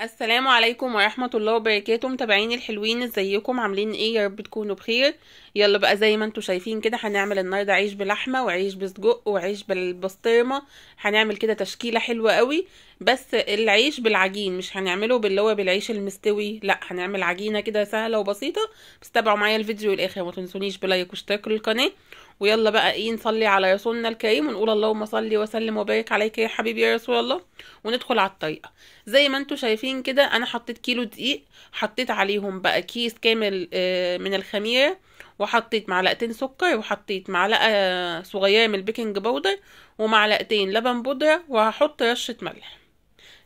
السلام عليكم ورحمة الله وبركاته متابعين الحلوين ازيكم عاملين ايه يا رب تكونوا بخير يلا بقى زي ما انتوا شايفين كده هنعمل النهاردة عيش بلحمة وعيش بسجق وعيش بالبسطرمة هنعمل كده تشكيلة حلوة قوي بس العيش بالعجين مش هنعمله باللي هو بالعيش المستوي لا هنعمل عجينه كده سهله وبسيطه بس تابعوا معايا الفيديو للاخر ما تنسونيش بلايك واشتراك للقناه ويلا بقى ايه نصلي على رسولنا الكريم ونقول اللهم صلي وسلم وبارك عليك يا حبيبي يا رسول الله وندخل على الطريقه زي ما انتم شايفين كده انا حطيت كيلو دقيق حطيت عليهم بقى كيس كامل آه، من الخميره وحطيت معلقتين سكر وحطيت معلقة صغيرة من البيكنج باودر ومعلقتين لبن بودرة وهحط رشة ملح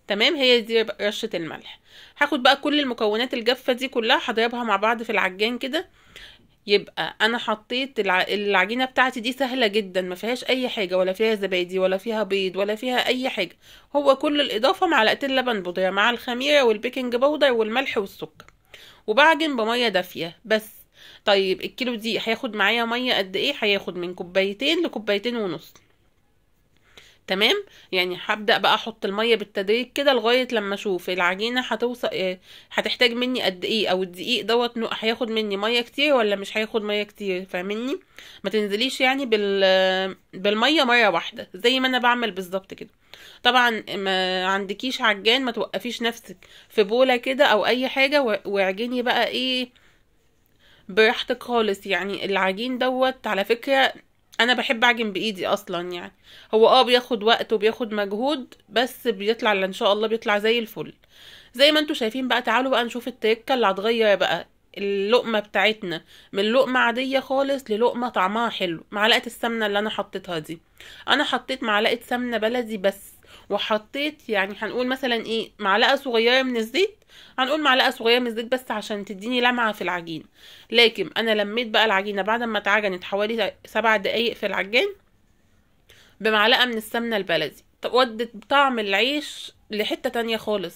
تمام هي دي رشة الملح هاخد بقى كل المكونات الجافة دي كلها هضربها مع بعض في العجان كده يبقى انا حطيت العجينه بتاعتي دي سهله جدا ما فيهاش اي حاجه ولا فيها زبادي ولا فيها بيض ولا فيها اي حاجه هو كل الاضافه معلقتين لبن بودره مع الخميره والبيكنج باودر والملح والسكر وبعجن بميه دافيه بس طيب الكيلو دي هياخد معايا ميه قد ايه هياخد من كوبايتين لكوبايتين ونص تمام يعني هبدا بقى احط الميه بالتدريج كده لغايه لما اشوف العجينه هتوصل آه، هتحتاج مني قد ايه او الدقيق دوت هياخد مني ميه كتير ولا مش هياخد ميه كتير فاهمني ما تنزليش يعني بال بالميه مره واحده زي ما انا بعمل بالظبط كده طبعا ما عندكيش عجان ما توقفيش نفسك في بوله كده او اي حاجه واعجني بقى ايه براحتك خالص يعني العجين دوت على فكرة انا بحب اعجن بايدي اصلا يعني هو اه بياخد وقت وبياخد مجهود بس بيطلع ان شاء الله بيطلع زي الفل زي ما انتوا شايفين بقى تعالوا بقى نشوف التركه اللي هتغير بقى اللقمه بتاعتنا من لقمه عاديه خالص للقمه طعمها حلو معلقه السمنه اللي انا حطيتها دي انا حطيت معلقه سمنه بلدي بس وحطيت يعني هنقول مثلا ايه معلقه صغيره من الزيت هنقول معلقه صغيره من الزيت بس عشان تديني لمعه في العجين لكن انا لميت بقى العجينه بعد ما اتعجنت حوالي سبع دقايق في العجان بمعلقه من السمنه البلدي ودت طعم العيش لحته تانية خالص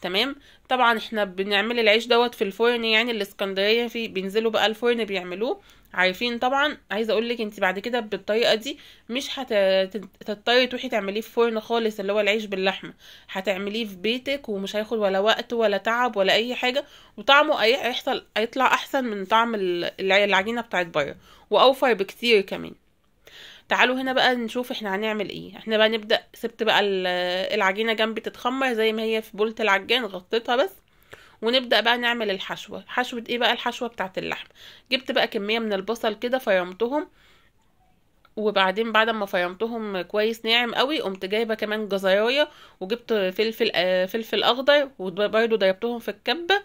تمام طبعا احنا بنعمل العيش دوت في الفرن يعني الاسكندريه في بينزلوا بقى الفرن بيعملوه عارفين طبعا عايزه اقول لك انت بعد كده بالطريقه دي مش هتضطري تروحي تعمليه في فرن خالص اللي هو العيش باللحمه هتعمليه في بيتك ومش هياخد ولا وقت ولا تعب ولا اي حاجه وطعمه هيحصل هيطلع احسن من طعم العجينه بتاعت بره واوفر بكتير كمان تعالوا هنا بقى نشوف احنا هنعمل ايه احنا بقى نبدا سبت بقى العجينه جنبي تتخمر زي ما هي في بوله العجان غطيتها بس ونبدا بقى نعمل الحشوه حشوه ايه بقى الحشوه بتاعه اللحم جبت بقى كميه من البصل كده فرمتهم وبعدين بعد ما فرمتهم كويس ناعم قوي قمت جايبه كمان جزرايه وجبت فلفل آه، فلفل اخضر وبرده ضربتهم في الكبه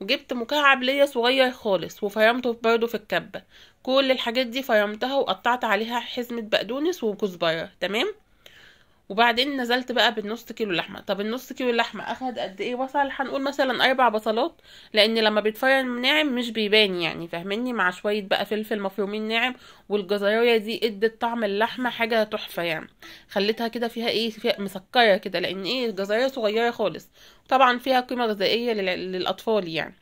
وجبت مكعب ليا صغير خالص وفرمته برضه في الكبة كل الحاجات دي فرمتها وقطعت عليها حزمة بقدونس وكزبرة تمام وبعدين نزلت بقى بالنص كيلو لحمه طب النص كيلو لحمه اخد قد ايه بصل هنقول مثلا اربع بصلات لان لما بيتفرن ناعم مش بيبان يعني فاهمني مع شويه بقى فلفل مفرومين ناعم والجزرايه دي ادت طعم اللحمه حاجه تحفه يعني خليتها كده فيها ايه فيها مسكره كده لان ايه الجزرايه صغيره خالص طبعا فيها قيمه غذائيه للاطفال يعني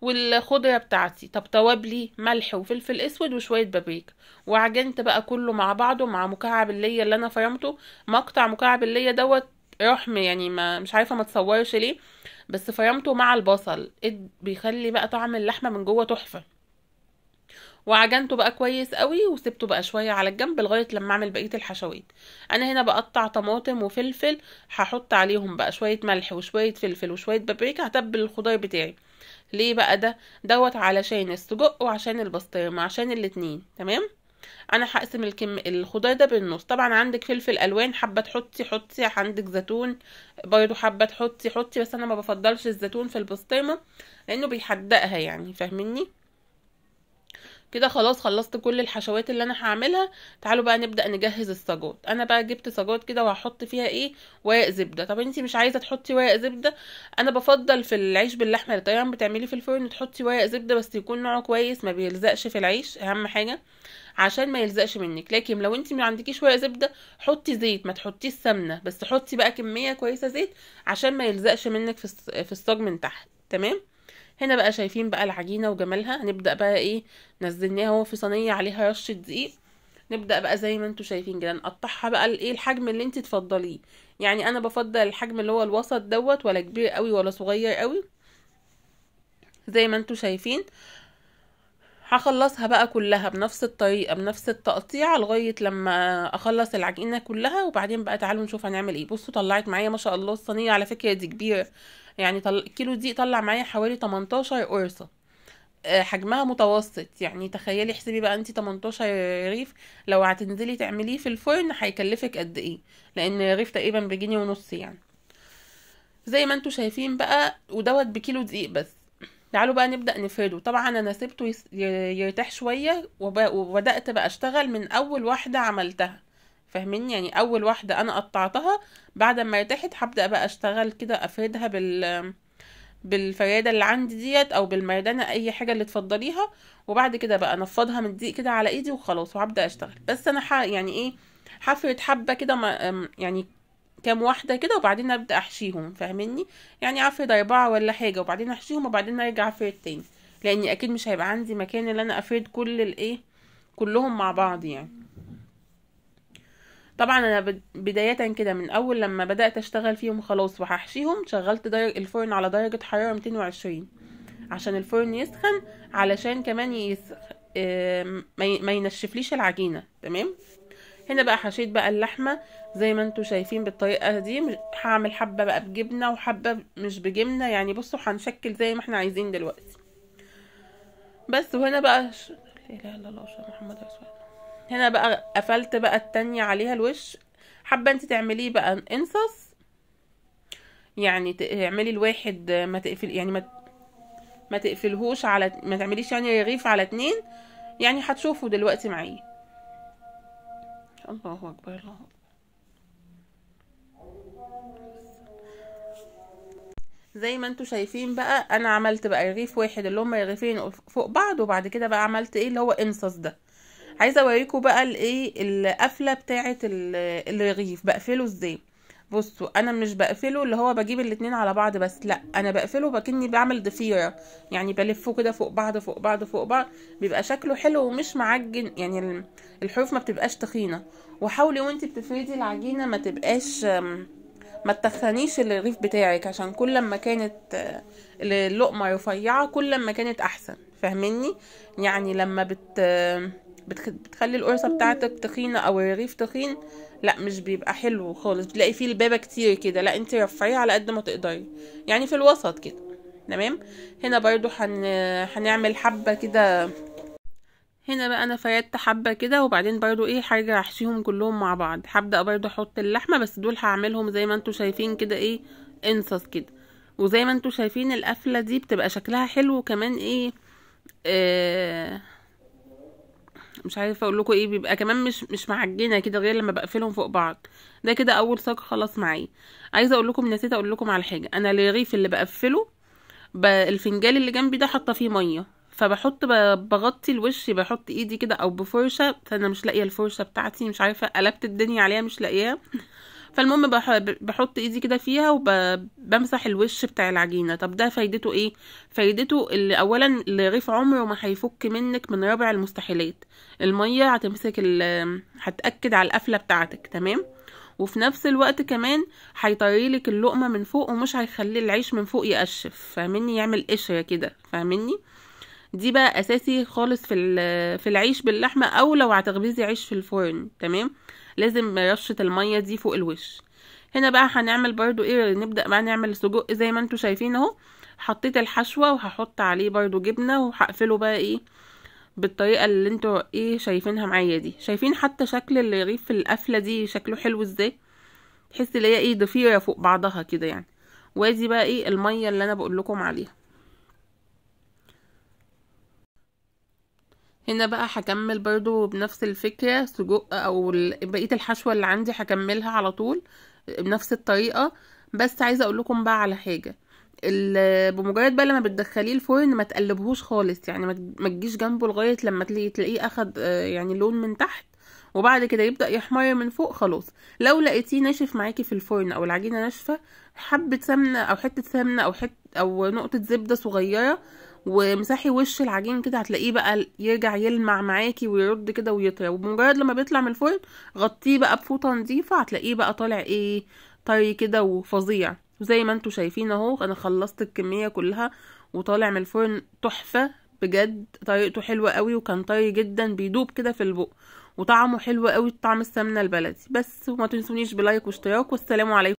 والخضره بتاعتي طب توابلي ملح وفلفل اسود وشويه بابريكا وعجنت بقى كله مع بعضه مع مكعب اللي اللي انا فرمته مقطع مكعب اللي دوت رحم يعني ما مش عارفه ما تصورش ليه بس فرمته مع البصل بيخلي بقى طعم اللحمه من جوه تحفه وعجنته بقى كويس قوي وسبته بقى شويه على الجنب لغايه لما اعمل بقيه الحشوات انا هنا بقطع طماطم وفلفل هحط عليهم بقى شويه ملح وشويه فلفل وشويه بابريكا هتبل الخضار بتاعي ليه بقى ده دوت علشان السجق وعشان البسطرمه عشان الاتنين تمام انا هقسم الكم الخضار ده بالنص طبعا عندك فلفل الوان حابه تحطي حطي عندك زيتون برضو حابه تحطي حطي بس انا ما بفضلش الزيتون في البسطرمه لانه بيحدقها يعني فاهميني كده خلاص خلصت كل الحشوات اللي انا هعملها تعالوا بقى نبدا نجهز السجاد انا بقى جبت سجاد كده وهحط فيها ايه ورق زبده طب انتي مش عايزه تحطي ورق زبده انا بفضل في العيش باللحمه اللي طبعا بتعملي في الفرن تحطي ورق زبده بس يكون نوعه كويس ما بيلزقش في العيش اهم حاجه عشان ما يلزقش منك لكن لو انت ما عندكيش ورق زبده حطي زيت ما تحطيش سمنه بس حطي بقى كميه كويسه زيت عشان ما يلزقش منك في الصاج من تحت تمام هنا بقى شايفين بقى العجينه وجمالها هنبدا بقى ايه نزلناها اهو في صينيه عليها رشه دقيق نبدا بقى زي ما انتم شايفين كده نقطعها بقى الايه الحجم اللي انت تفضليه يعني انا بفضل الحجم اللي هو الوسط دوت ولا كبير قوي ولا صغير قوي زي ما انتم شايفين هخلصها بقى كلها بنفس الطريقه بنفس التقطيع لغايه لما اخلص العجينه كلها وبعدين بقى تعالوا نشوف هنعمل ايه بصوا طلعت معايا ما شاء الله الصينيه على فكره دي كبيره يعني طل... كيلو دي طلع معايا حوالي 18 قرصه آه، حجمها متوسط يعني تخيلي حسبي بقى انت 18 رغيف لو هتنزلي تعمليه في الفرن هيكلفك قد ايه لان رغيف تقريبا بجنيه ونص يعني زي ما انتوا شايفين بقى ودوت بكيلو دقيق بس تعالوا بقى نبدأ نفرده طبعا أنا سبته يرتاح شوية وبدأت بقى أشتغل من أول واحدة عملتها فاهمين يعني أول واحدة أنا قطعتها بعد ما ارتاحت هبدأ بقى أشتغل كده أفردها بال بالفرادة اللي عندي ديت أو بالمردانة أي حاجة اللي تفضليها وبعد كده بقى أنفضها من دي كده على إيدي وخلاص وهبدأ أشتغل بس أنا ح... يعني إيه حفرت حبة كده يعني كام واحده كده وبعدين ابدا احشيهم فاهمني يعني افرد اربعه ولا حاجه وبعدين احشيهم وبعدين ارجع افرد تاني لاني اكيد مش هيبقى عندي مكان اللي انا افرد كل الايه كلهم مع بعض يعني طبعا انا بدايه كده من اول لما بدات اشتغل فيهم خلاص وهحشيهم شغلت درج الفرن على درجه حراره 220 عشان الفرن يسخن علشان كمان يسخن آه، ما ينشفليش العجينه تمام هنا بقى حشيت بقى اللحمه زي ما انتم شايفين بالطريقه دي هعمل حبه بقى بجبنه وحبه مش بجبنه يعني بصوا هنشكل زي ما احنا عايزين دلوقتي بس وهنا بقى ش... لا اله الا الله محمد رسول الله هنا بقى قفلت بقى التانية عليها الوش حابه انت تعمليه بقى انصص يعني اعملي الواحد ما تقفل يعني ما ما تقفلهوش على ما تعمليش يعني رغيف على اتنين يعني هتشوفوا دلوقتي معايا الله أكبر الله زي ما انتوا شايفين بقى انا عملت بقى رغيف واحد اللي هما رغيفين فوق بعض وبعد كده بقى عملت ايه اللي هو انصص ده عايزه اوريكم بقى الايه القفله بتاعه الرغيف بقفله ازاي بصوا انا مش بقفله اللي هو بجيب الاتنين على بعض بس لا انا بقفله بكني بعمل ضفيره يعني بلفه كده فوق بعض فوق بعض فوق بعض بيبقى شكله حلو ومش معجن يعني الحروف ما بتبقاش تخينه وحاولي وانت بتفردي العجينه ما تبقاش ما تتخنيش الرغيف بتاعك عشان كل ما كانت اللقمه رفيعه كل ما كانت احسن فاهمني يعني لما بت بتخلي القرصه بتاعتك تخينه او الرغيف تخين لا مش بيبقى حلو خالص بتلاقي فيه البابه كتير كده لا انت رفعيه على قد ما تقدري يعني في الوسط كده تمام هنا برضو هن... هنعمل حبه كده هنا بقى انا فردت حبه كده وبعدين برضو ايه هرجع احشيهم كلهم مع بعض هبدا برضو احط اللحمه بس دول هعملهم زي ما انتم شايفين كده ايه انصص كده وزي ما انتم شايفين القفله دي بتبقى شكلها حلو وكمان ايه آه مش عارفه اقول لكم ايه بيبقى كمان مش مش معجنه كده غير لما بقفلهم فوق بعض ده كده اول ساق خلص معايا عايزه اقول لكم نسيت اقول لكم على حاجه انا الرغيف اللي بقفله الفنجان اللي جنبي ده حاطه فيه ميه فبحط بغطي الوش بحط ايدي كده او بفرشه فانا مش لاقيه الفرشه بتاعتي مش عارفه قلبت الدنيا عليها مش لاقياها فالمهم بحط ايدي كده فيها وبمسح الوش بتاع العجينه طب ده فايدته ايه فايدته اللي اولا الرغيف عمره ما هيفك منك من رابع المستحيلات الميه هتمسك هتاكد على القفله بتاعتك تمام وفي نفس الوقت كمان هيطريلك اللقمه من فوق ومش هيخلي العيش من فوق يقشف فاهمني يعمل قشره كده فاهمني دي بقى اساسي خالص في في العيش باللحمه او لو هتخبزي عيش في الفرن تمام لازم رشة المية دي فوق الوش هنا بقى هنعمل برضو ايه نبدأ بقى نعمل سجق زي ما انتوا شايفين اهو حطيت الحشوة وهحط عليه برضو جبنة وهقفله بقى ايه بالطريقة اللي انتوا ايه شايفينها معايا دي شايفين حتى شكل الرغيف القفلة دي شكله حلو ازاي تحس اللي هي ايه ضفيرة فوق بعضها كده يعني وادي بقى ايه المية اللي انا بقول لكم عليها هنا بقى هكمل برضو بنفس الفكرة سجق او بقية الحشوة اللي عندي هكملها على طول بنفس الطريقة بس عايزة اقول لكم بقى على حاجة بمجرد بقى لما بتدخليه الفرن ما تقلبهوش خالص يعني ما تجيش جنبه لغاية لما تلاقيه اخد آه، يعني لون من تحت وبعد كده يبدا يحمر من فوق خلاص لو لقيتيه ناشف معاكي في الفرن او العجينه ناشفه حبه سمنه او حته سمنه او حته او نقطه زبده صغيره ومسحي وش العجين كده هتلاقيه بقى يرجع يلمع معاكي ويرد كده ويطرى وبمجرد لما بيطلع من الفرن غطيه بقى بفوطه نظيفه هتلاقيه بقى طالع ايه طري كده وفظيع وزي ما انتوا شايفين اهو انا خلصت الكميه كلها وطالع من الفرن تحفه بجد طريقته حلوه قوي وكان طري جدا بيدوب كده في البق وطعمه حلو قوي طعم السمنه البلدي بس وما تنسونيش بلايك واشتراك والسلام عليكم